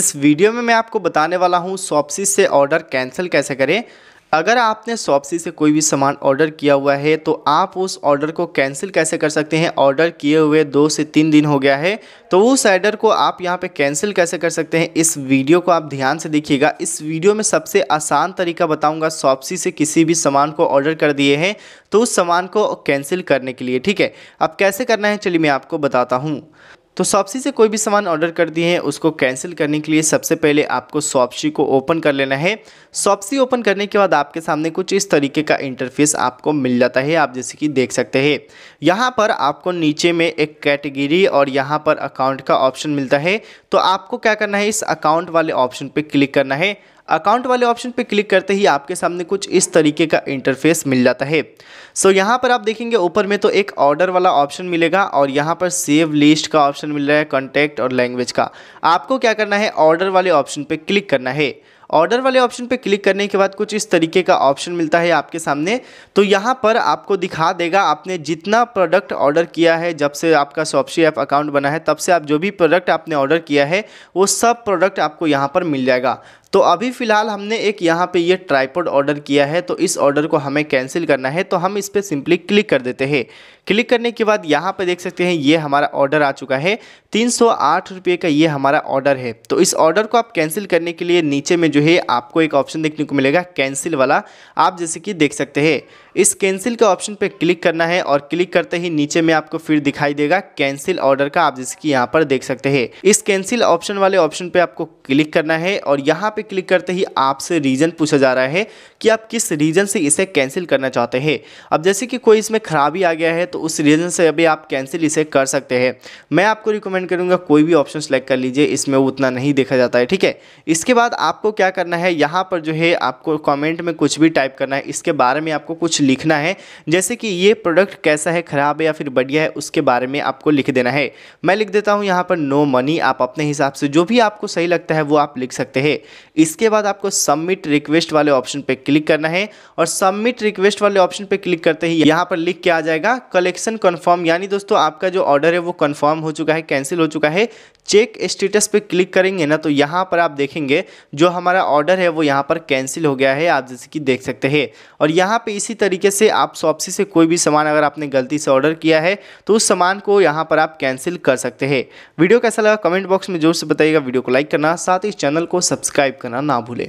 इस वीडियो में मैं आपको बताने वाला हूँ सॉपसी से ऑर्डर कैंसिल कैसे करें अगर आपने सॉप्सी से कोई भी सामान ऑर्डर किया हुआ है तो आप उस ऑर्डर को कैंसिल कैसे कर सकते हैं ऑर्डर किए हुए दो से तीन दिन हो गया है तो उस ऑर्डर को आप यहाँ पे कैंसिल कैसे कर सकते हैं इस वीडियो को आप ध्यान से देखिएगा इस वीडियो में सबसे आसान तरीका बताऊँगा सॉप्सी से किसी भी सामान को ऑर्डर कर दिए हैं तो उस सामान को कैंसिल करने के लिए ठीक है अब कैसे करना है चलिए मैं आपको बताता हूँ तो शॉपसी से कोई भी सामान ऑर्डर कर दिए हैं उसको कैंसिल करने के लिए सबसे पहले आपको शॉपसी को ओपन कर लेना है शॉपसी ओपन करने के बाद आपके सामने कुछ इस तरीके का इंटरफेस आपको मिल जाता है आप जैसे कि देख सकते हैं यहाँ पर आपको नीचे में एक कैटेगरी और यहाँ पर अकाउंट का ऑप्शन मिलता है तो आपको क्या करना है इस अकाउंट वाले ऑप्शन पर क्लिक करना है अकाउंट वाले ऑप्शन पर क्लिक करते ही आपके सामने कुछ इस तरीके का इंटरफेस मिल जाता है सो so, यहाँ पर आप देखेंगे ऊपर में तो एक ऑर्डर वाला ऑप्शन मिलेगा और यहाँ पर सेव लिस्ट का ऑप्शन मिल रहा है कॉन्टैक्ट और लैंग्वेज का आपको क्या करना है ऑर्डर वाले ऑप्शन पर क्लिक करना है ऑर्डर वाले ऑप्शन पे क्लिक करने के बाद कुछ इस तरीके का ऑप्शन मिलता है आपके सामने तो यहाँ पर आपको दिखा देगा आपने जितना प्रोडक्ट ऑर्डर किया है जब से आपका सॉप्सी ऐप अकाउंट बना है तब से आप जो भी प्रोडक्ट आपने ऑर्डर किया है वो सब प्रोडक्ट आपको यहाँ पर मिल जाएगा तो अभी फ़िलहाल हमने एक यहाँ पे ये ट्राईपोड ऑर्डर किया है तो इस ऑर्डर को हमें कैंसिल करना है तो हम इस पर सिंपली क्लिक कर देते हैं क्लिक करने के बाद यहाँ पे देख सकते हैं ये हमारा ऑर्डर आ चुका है तीन सौ का ये हमारा ऑर्डर है तो इस ऑर्डर को आप कैंसिल करने के लिए नीचे में जो है आपको एक ऑप्शन देखने को मिलेगा कैंसिल वाला आप जैसे कि देख सकते हैं इस कैंसिल के ऑप्शन पर क्लिक करना है और क्लिक करते ही नीचे में आपको फिर दिखाई देगा कैंसिल ऑर्डर का आप जैसे कि यहाँ पर देख सकते हैं इस कैंसिल ऑप्शन वाले ऑप्शन पर आपको क्लिक करना है और यहाँ पे पे क्लिक करते ही आपसे रीज़न पूछा जा रहा है कि आप किस रीज़न से इसे कैंसिल करना चाहते हैं अब जैसे कि कोई इसमें ख़राबी आ गया है तो उस रीज़न से अभी आप कैंसिल इसे कर सकते हैं मैं आपको रिकमेंड करूँगा कोई भी ऑप्शन सेलेक्ट कर लीजिए इसमें उतना नहीं देखा जाता है ठीक है इसके बाद आपको क्या करना है यहाँ पर जो है आपको कॉमेंट में कुछ भी टाइप करना है इसके बारे में आपको कुछ लिखना है जैसे कि ये प्रोडक्ट कैसा है ख़राब है या फिर बढ़िया है उसके बारे में आपको लिख देना है मैं लिख देता हूँ यहाँ पर नो मनी आप अपने हिसाब से जो भी आपको सही लगता है वो आप लिख सकते हैं इसके बाद आपको सबमिट रिक्वेस्ट वाले ऑप्शन पर क्लिक करना है और सबमिट रिक्वेस्ट वाले ऑप्शन पर क्लिक करते ही यहाँ पर लिख के आ जाएगा कलेक्शन कन्फर्म यानी दोस्तों आपका जो ऑर्डर है वो कन्फर्म हो चुका है कैंसिल हो चुका है चेक स्टेटस पे क्लिक करेंगे ना तो यहाँ पर आप देखेंगे जो हमारा ऑर्डर है वो यहाँ पर कैंसिल हो गया है आप जैसे कि देख सकते हैं और यहाँ पे इसी तरीके से आप शॉपसी से कोई भी सामान अगर आपने गलती से ऑर्डर किया है तो उस सामान को यहाँ पर आप कैंसिल कर सकते हैं वीडियो कैसा लगा कमेंट बॉक्स में जोर से बताइएगा वीडियो को लाइक करना साथ ही चैनल को सब्सक्राइब करना ना भूलें